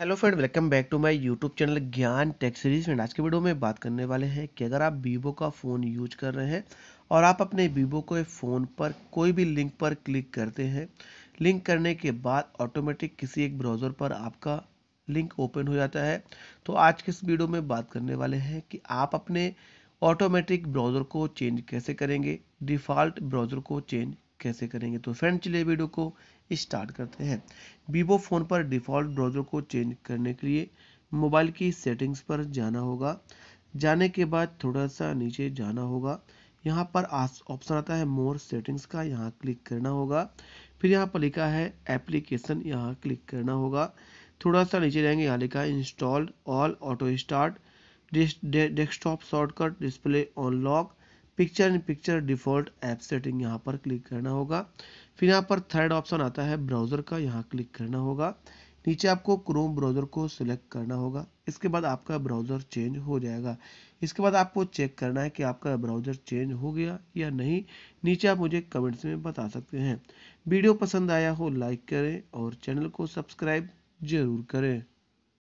hello friend welcome back to my YouTube channel Gyan tech series friend आज के video में बात करने वाले हैं कि अगर आप वीवो का फ़ोन यूज कर रहे हैं और आप अपने वीवो के फ़ोन पर कोई भी लिंक पर क्लिक करते हैं लिंक करने के बाद ऑटोमेटिक किसी एक ब्राउज़र पर आपका लिंक ओपन हो जाता है तो आज के इस वीडियो में बात करने वाले हैं कि आप अपने ऑटोमेटिक ब्राउज़र को चेंज कैसे करेंगे डिफ़ॉल्ट ब्राउज़र को चेंज कैसे करेंगे तो फ्रेंड चलिए वीडियो को स्टार्ट करते हैं वीवो फ़ोन पर डिफ़ॉल्ट ब्राउज़र को चेंज करने के लिए मोबाइल की सेटिंग्स पर जाना होगा जाने के बाद थोड़ा सा नीचे जाना होगा यहाँ पर ऑप्शन आता है मोर सेटिंग्स का यहाँ क्लिक करना होगा फिर यहाँ पर लिखा है एप्लीकेशन यहाँ क्लिक करना होगा थोड़ा सा नीचे जाएंगे यहाँ लिखा है installed all auto start desktop shortcut display on lock picture in picture default app setting यहाँ पर क्लिक करना होगा फिर यहाँ पर थर्ड ऑप्शन आता है ब्राउज़र का यहाँ क्लिक करना होगा नीचे आपको क्रोम ब्राउज़र को सिलेक्ट करना होगा इसके बाद आपका ब्राउज़र चेंज हो जाएगा इसके बाद आपको चेक करना है कि आपका ब्राउज़र चेंज हो गया या नहीं नीचे आप मुझे कमेंट्स में बता सकते हैं वीडियो पसंद आया हो लाइक करें और चैनल को सब्सक्राइब ज़रूर करें